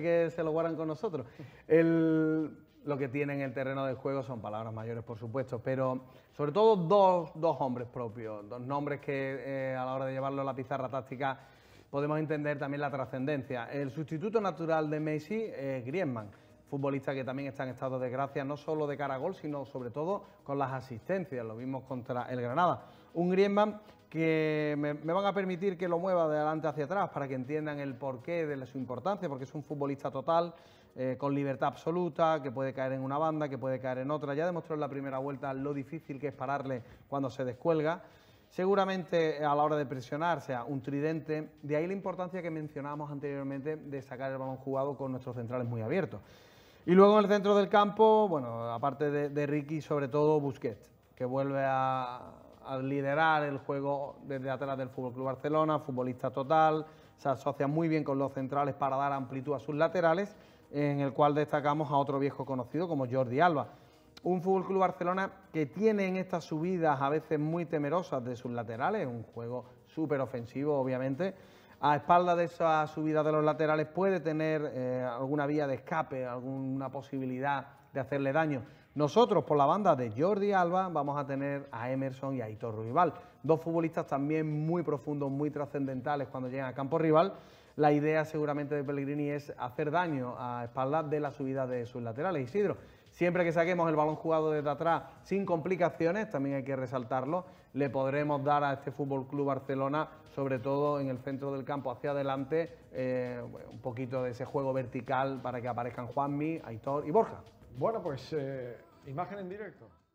que se lo guardan con nosotros. lo que tiene en el terreno del juego son palabras mayores, por supuesto, pero sobre todo dos, hombres propios, dos nombres que eh, a la hora de llevarlo a la pizarra táctica podemos entender también la trascendencia. El sustituto natural de Messi es Griezmann, futbolista que también está en estado de desgracia no solo de cara gol, sino sobre todo con las asistencias, lo mismo contra el Granada un Griezmann que me, van a permitir que lo mueva de adelante hacia atrás para que entiendan el porqué de su importancia, porque es un futbolista total, eh, con libertad absoluta, que puede caer en una banda, que puede caer en otra. Ya demostró en la primera vuelta lo difícil que es pararle cuando se descuelga. Seguramente eh, a la hora de presionar sea un tridente, de ahí la importancia que mencionábamos anteriormente de sacar el balón jugado con nuestros centrales muy abiertos. Y luego en el centro del campo, bueno, aparte de, de Ricky, sobre todo Busquets, que vuelve a, al liderar el juego desde atrás del Fútbol Club Barcelona, futbolista total, se asocia muy bien con los centrales para dar amplitud a sus laterales, en el cual destacamos a otro viejo conocido como Jordi Alba. Un Fútbol Club Barcelona que tiene en estas subidas a veces muy temerosas de sus laterales, un juego súper ofensivo, obviamente, a espaldas de esa subida de los laterales puede tener eh, alguna vía de escape, alguna posibilidad de hacerle daño. Nosotros, por la banda de Jordi Alba, vamos a tener a Emerson y a Hitor Ruibal, dos futbolistas también muy profundos, muy trascendentales cuando llegan a campo rival. La idea seguramente de Pellegrini es hacer daño a espaldas de la subida de sus laterales. Isidro, Siempre que saquemos el balón jugado desde atrás sin complicaciones, también hay que resaltarlo, le podremos dar a este Fútbol Club Barcelona, sobre todo en el centro del campo hacia adelante, eh, un poquito de ese juego vertical para que aparezcan Juanmi, Aitor y Borja. Bueno, pues eh, imagen en directo.